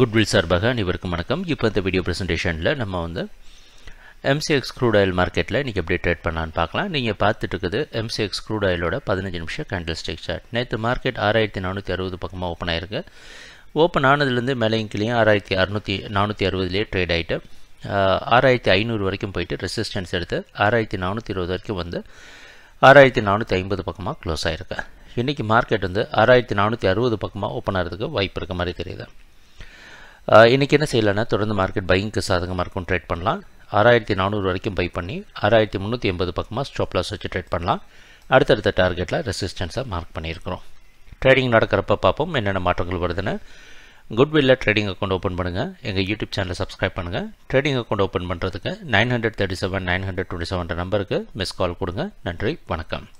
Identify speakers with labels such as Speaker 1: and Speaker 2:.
Speaker 1: goodwill சார்பாக அனைவருக்கும் வணக்கம் இப்போ இந்த வீடியோ ப்ரெசன்டேஷனில் நம்ம வந்து எம்சிஎக்ஸ் க்ரூட் ஆயில் மார்க்கெட்டில் இன்றைக்கி எப்படி ட்ரேட் பண்ணலான்னு பார்க்கலாம் நீங்கள் பார்த்துட்டு இருக்குது எம்சிஎக்ஸ் க்ரூட் ஆயிலோட பதினஞ்சு நிமிஷம் கேண்டில் ஸ்டிக் சார்ட் நேற்று மார்க்கெட் ஆறாயிரத்தி நானூற்றி அறுபது பக்கமாக ஓப்பன் ஆயிருக்கு ஓப்பன் ஆனதுலேருந்து மேலேயும் கிளியும் ஆறாயிரத்தி அறுநூற்றி நானூற்றி அறுபதுலேயே ட்ரேட் ஆகிட்டு ஆறாயிரத்தி ஐநூறு வரைக்கும் போயிட்டு ரெசிஸ்டன்ஸ் எடுத்து ஆறாயிரத்தி நானூற்றி இருபது வரைக்கும் வந்து ஆறாயிரத்தி நானூற்றி ஐம்பது பக்கமாக க்ளோஸ் ஆயிருக்கு இன்றைக்கி மார்க்கெட் வந்து ஆறாயிரத்தி நானூற்றி அறுபது பக்கமாக ஓப்பன் ஆகிறதுக்கு வாய்ப்பு இருக்க மாதிரி தெரியுது இன்றைக்கி என்ன செய்யலைன்னா தொடர்ந்து மார்க்கெட் பையிங்க்கு சாதகமாக இருக்கும் ட்ரேட் பண்ணலாம் ஆறாயிரத்தி நானூறு வரைக்கும் பை பண்ணி ஆறாயிரத்தி முந்நூற்றி எண்பது பக்கமாக ஸ்டாப் லாஸ் வச்சு ட்ரேட் பண்ணலாம் அடுத்தடுத்த டார்கெட்டில் ரெசிஸ்டன்ஸாக மார்க் பண்ணியிருக்கிறோம் ட்ரேடிங் நடக்கிறப்ப பார்ப்போம் என்னென்ன மாற்றங்கள் வருதுன்னு குட்வில்ல ட்ரேடிங் அக்கௌண்ட் ஓப்பன் பண்ணுங்கள் எங்கள் யூடியூப் சேனலை சப்ஸ்கிரைப் பண்ணுங்கள் ட்ரேடிங் அக்கௌண்ட் ஓப்பன் பண்ணுறதுக்கு nine hundred thirty seven nine hundred twenty seven நம்பருக்கு மிஸ் கால் கொடுங்க நன்றி வணக்கம்